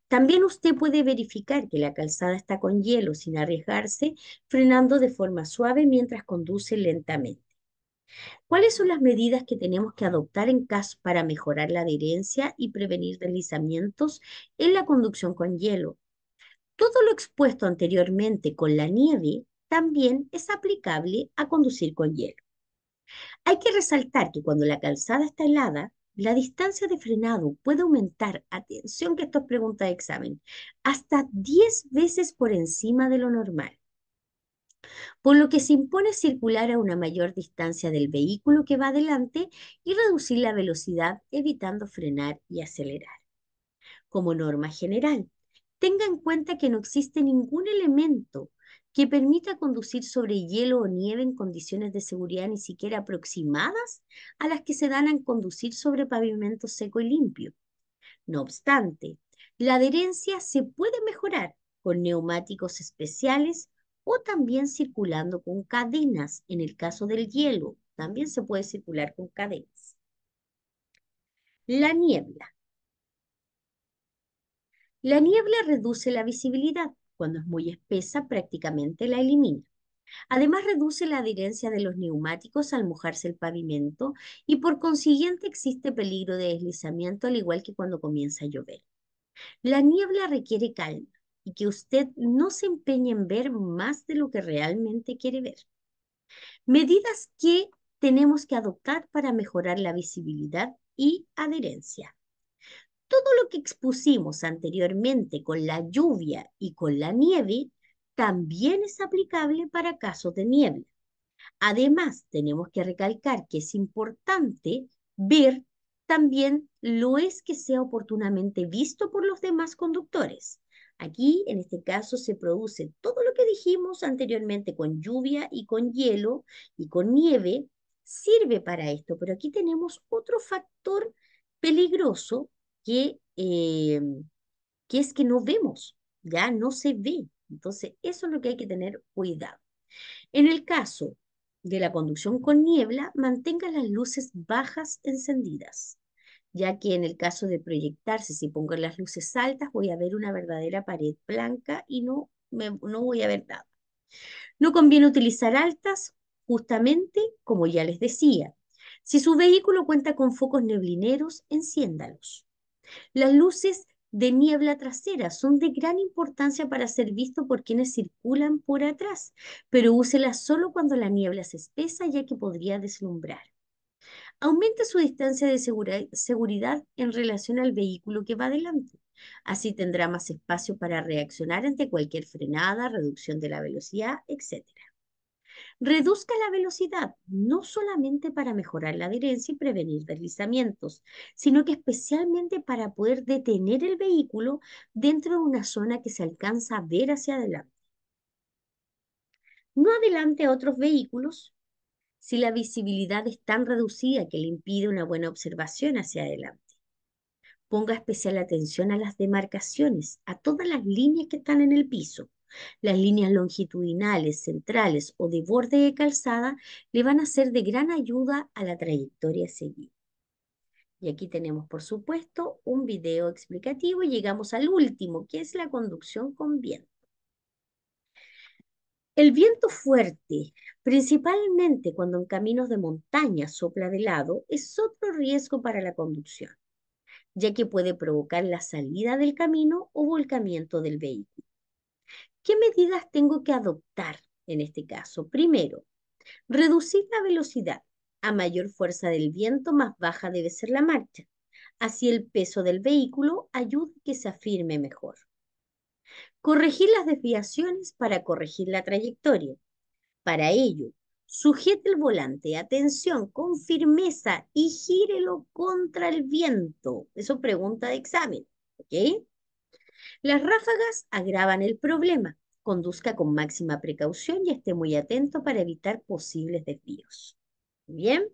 También usted puede verificar que la calzada está con hielo sin arriesgarse, frenando de forma suave mientras conduce lentamente. ¿Cuáles son las medidas que tenemos que adoptar en caso para mejorar la adherencia y prevenir deslizamientos en la conducción con hielo? Todo lo expuesto anteriormente con la nieve también es aplicable a conducir con hielo. Hay que resaltar que cuando la calzada está helada, la distancia de frenado puede aumentar, atención que esto preguntas pregunta de examen, hasta 10 veces por encima de lo normal por lo que se impone circular a una mayor distancia del vehículo que va adelante y reducir la velocidad evitando frenar y acelerar. Como norma general, tenga en cuenta que no existe ningún elemento que permita conducir sobre hielo o nieve en condiciones de seguridad ni siquiera aproximadas a las que se dan en conducir sobre pavimento seco y limpio. No obstante, la adherencia se puede mejorar con neumáticos especiales o también circulando con cadenas. En el caso del hielo, también se puede circular con cadenas. La niebla. La niebla reduce la visibilidad. Cuando es muy espesa, prácticamente la elimina. Además, reduce la adherencia de los neumáticos al mojarse el pavimento y por consiguiente existe peligro de deslizamiento al igual que cuando comienza a llover. La niebla requiere calma que usted no se empeñe en ver más de lo que realmente quiere ver. Medidas que tenemos que adoptar para mejorar la visibilidad y adherencia. Todo lo que expusimos anteriormente con la lluvia y con la nieve también es aplicable para casos de niebla. Además, tenemos que recalcar que es importante ver también lo es que sea oportunamente visto por los demás conductores. Aquí, en este caso, se produce todo lo que dijimos anteriormente con lluvia y con hielo y con nieve, sirve para esto, pero aquí tenemos otro factor peligroso que, eh, que es que no vemos, ya no se ve. Entonces, eso es lo que hay que tener cuidado. En el caso de la conducción con niebla, mantenga las luces bajas encendidas ya que en el caso de proyectarse, si pongo las luces altas, voy a ver una verdadera pared blanca y no, no voy a ver nada. No conviene utilizar altas, justamente como ya les decía. Si su vehículo cuenta con focos neblineros, enciéndalos. Las luces de niebla trasera son de gran importancia para ser visto por quienes circulan por atrás, pero úselas solo cuando la niebla se espesa ya que podría deslumbrar. Aumente su distancia de seguridad en relación al vehículo que va adelante. Así tendrá más espacio para reaccionar ante cualquier frenada, reducción de la velocidad, etc. Reduzca la velocidad, no solamente para mejorar la adherencia y prevenir deslizamientos, sino que especialmente para poder detener el vehículo dentro de una zona que se alcanza a ver hacia adelante. No adelante a otros vehículos si la visibilidad es tan reducida que le impide una buena observación hacia adelante. Ponga especial atención a las demarcaciones, a todas las líneas que están en el piso. Las líneas longitudinales, centrales o de borde de calzada le van a ser de gran ayuda a la trayectoria seguir. Y aquí tenemos, por supuesto, un video explicativo y llegamos al último, que es la conducción con viento. El viento fuerte, principalmente cuando en caminos de montaña sopla de lado, es otro riesgo para la conducción, ya que puede provocar la salida del camino o volcamiento del vehículo. ¿Qué medidas tengo que adoptar en este caso? Primero, reducir la velocidad. A mayor fuerza del viento, más baja debe ser la marcha. Así el peso del vehículo ayuda a que se afirme mejor. Corregir las desviaciones para corregir la trayectoria. Para ello, sujete el volante, atención, con firmeza y gírelo contra el viento. Eso pregunta de examen, ¿ok? Las ráfagas agravan el problema. Conduzca con máxima precaución y esté muy atento para evitar posibles desvíos. ¿Bien?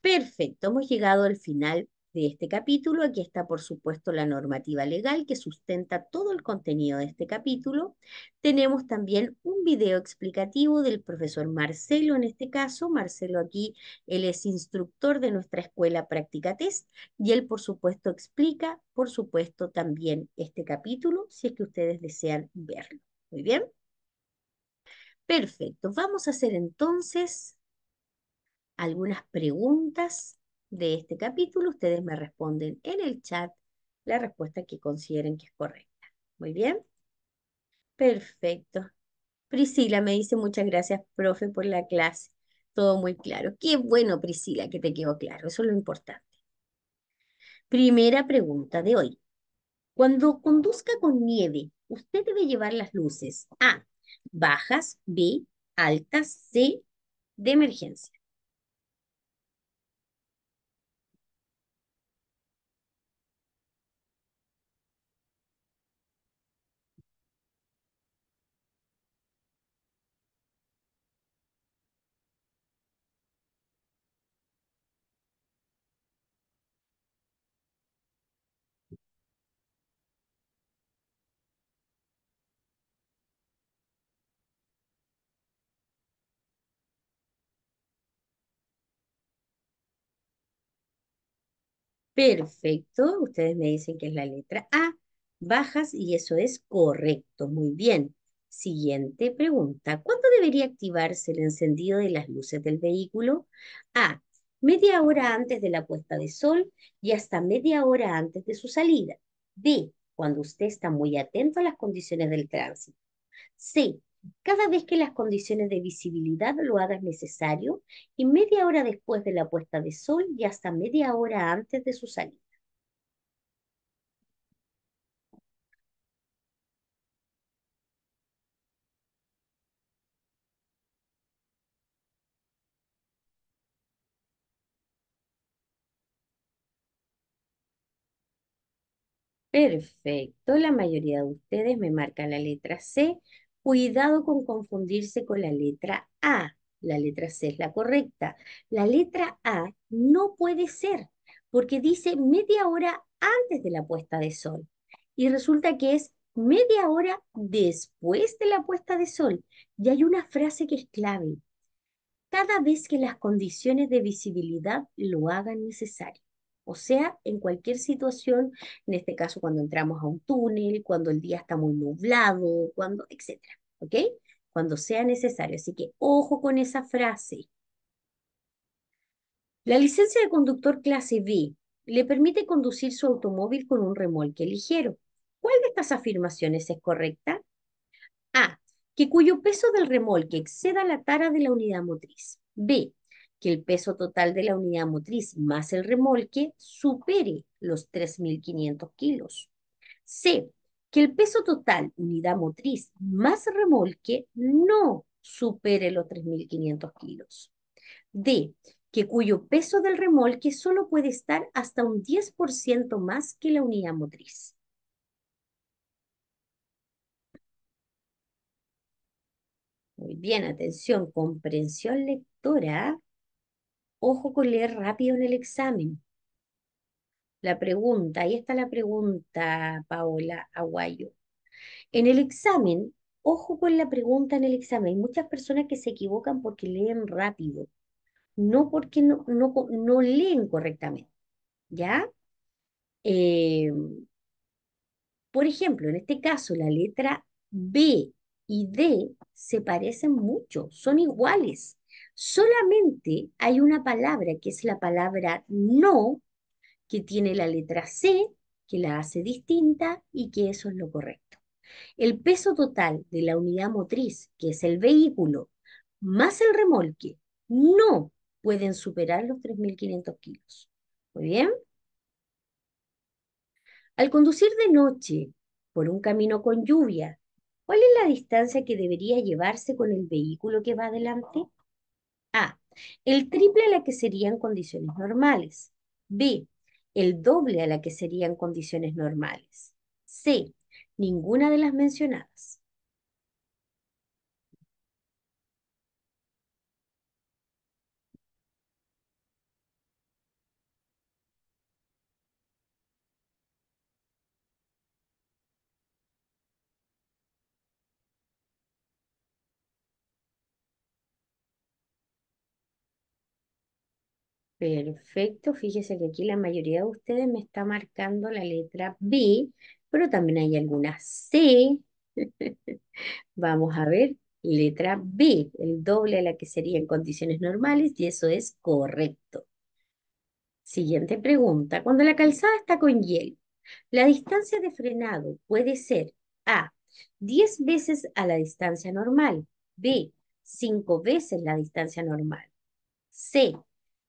Perfecto, hemos llegado al final de este capítulo. Aquí está, por supuesto, la normativa legal que sustenta todo el contenido de este capítulo. Tenemos también un video explicativo del profesor Marcelo, en este caso. Marcelo aquí, él es instructor de nuestra escuela Práctica Test y él, por supuesto, explica, por supuesto, también este capítulo, si es que ustedes desean verlo. Muy bien. Perfecto. Vamos a hacer entonces algunas preguntas de este capítulo, ustedes me responden en el chat la respuesta que consideren que es correcta. Muy bien. Perfecto. Priscila me dice muchas gracias, profe, por la clase. Todo muy claro. Qué bueno, Priscila, que te quedó claro. Eso es lo importante. Primera pregunta de hoy. Cuando conduzca con nieve, usted debe llevar las luces A, bajas, B, altas, C, de emergencia. Perfecto, ustedes me dicen que es la letra A. Bajas y eso es correcto, muy bien. Siguiente pregunta. ¿Cuándo debería activarse el encendido de las luces del vehículo? A. Media hora antes de la puesta de sol y hasta media hora antes de su salida. B. Cuando usted está muy atento a las condiciones del tránsito. C cada vez que las condiciones de visibilidad lo hagan necesario y media hora después de la puesta de sol y hasta media hora antes de su salida. Perfecto, la mayoría de ustedes me marcan la letra C. Cuidado con confundirse con la letra A. La letra C es la correcta. La letra A no puede ser porque dice media hora antes de la puesta de sol y resulta que es media hora después de la puesta de sol. Y hay una frase que es clave. Cada vez que las condiciones de visibilidad lo hagan necesario. O sea, en cualquier situación, en este caso cuando entramos a un túnel, cuando el día está muy nublado, cuando, etcétera, ¿ok? Cuando sea necesario. Así que ojo con esa frase. La licencia de conductor clase B le permite conducir su automóvil con un remolque ligero. ¿Cuál de estas afirmaciones es correcta? A. Que cuyo peso del remolque exceda la tara de la unidad motriz. B que el peso total de la unidad motriz más el remolque supere los 3.500 kilos. C. Que el peso total, unidad motriz más remolque, no supere los 3.500 kilos. D. Que cuyo peso del remolque solo puede estar hasta un 10% más que la unidad motriz. Muy bien, atención, comprensión lectora ojo con leer rápido en el examen. La pregunta, ahí está la pregunta, Paola Aguayo. En el examen, ojo con la pregunta en el examen. Hay muchas personas que se equivocan porque leen rápido, no porque no, leen correctamente. ¿Ya? Em, por ejemplo, en este caso, la letra B y D se parecen mucho, son iguales. Solamente hay una palabra, que es la palabra no, que tiene la letra C, que la hace distinta y que eso es lo correcto. El peso total de la unidad motriz, que es el vehículo, más el remolque, no pueden superar los 3.500 kilos. ¿Muy bien? Al conducir de noche por un camino con lluvia, ¿cuál es la distancia que debería llevarse con el vehículo que va adelante? A. El triple a la que serían condiciones normales. B. El doble a la que serían condiciones normales. C. Ninguna de las mencionadas. Perfecto, fíjese que aquí la mayoría de ustedes me está marcando la letra B, pero también hay algunas C. [laughs] Vamos a ver, letra B, el doble a la que sería en condiciones normales, y eso es correcto. Siguiente pregunta. Cuando la calzada está con hielo, la distancia de frenado puede ser A, 10 veces a la distancia normal, B, 5 veces la distancia normal, C,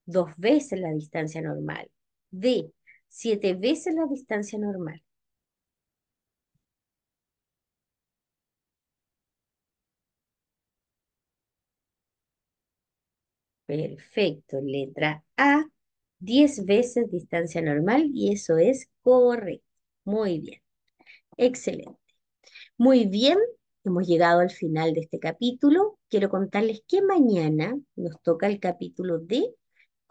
dos veces la distancia normal, D, siete veces la distancia normal. Perfecto, letra A, Diez veces distancia normal y eso es correcto. Muy bien, excelente. Muy bien, hemos llegado al final de este capítulo. Quiero contarles que mañana nos toca el capítulo de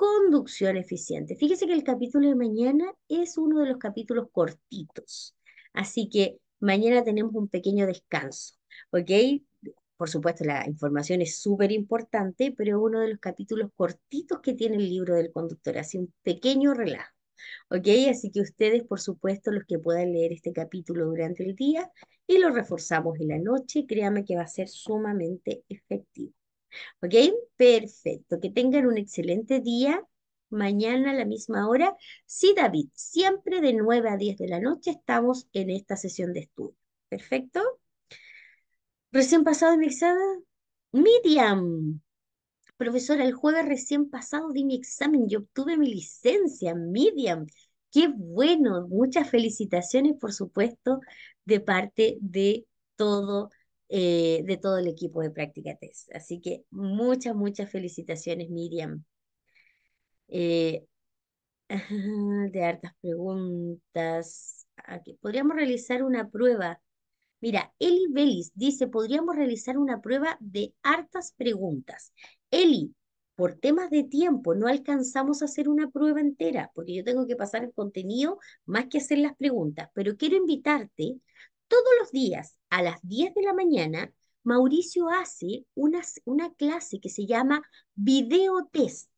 conducción eficiente. Fíjese que el capítulo de mañana es uno de los capítulos cortitos, así que mañana tenemos un pequeño descanso, Por supuesto, la información es súper importante, pero es uno de los capítulos cortitos que tiene el libro del conductor, así un pequeño relajo. Así que ustedes, por supuesto, los que puedan leer este capítulo durante el día y lo reforzamos en la noche, créanme que va a ser sumamente efectivo. ¿Ok? Perfecto. Que tengan un excelente día. Mañana a la misma hora. Sí, David, siempre de 9 a 10 de la noche estamos en esta sesión de estudio. Perfecto. Recién pasado mi examen. Medium. profesora, el jueves recién pasado di mi examen y obtuve mi licencia. Medium. qué bueno. Muchas felicitaciones, por supuesto, de parte de todo eh, de todo el equipo de Práctica Test. Así que muchas, muchas felicitaciones, Miriam. Eh, [laughs] de hartas preguntas. Podríamos realizar una prueba. Mira, Eli Belis dice, podríamos realizar una prueba de hartas preguntas. Eli, por temas de tiempo no alcanzamos a hacer una prueba entera, porque yo tengo que pasar el contenido más que hacer las preguntas, pero quiero invitarte todos los días a las 10 de la mañana, Mauricio hace una, clase que se llama video test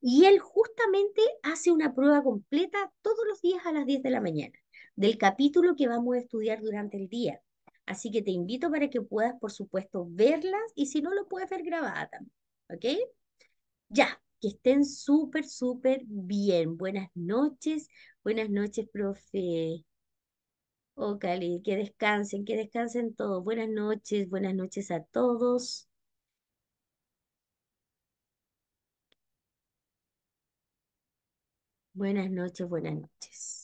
y él justamente hace una prueba completa todos los días a las 10 de la mañana del capítulo que vamos a estudiar durante el día. Así que te invito para que puedas, por supuesto, verlas y si no, lo puedes ver grabada también. ¿Ok? Ya, que estén súper, súper bien. Buenas noches. Buenas noches, profe. Oh, Cali, que descansen, que descansen todos. Buenas noches, buenas noches a todos. Buenas noches, buenas noches.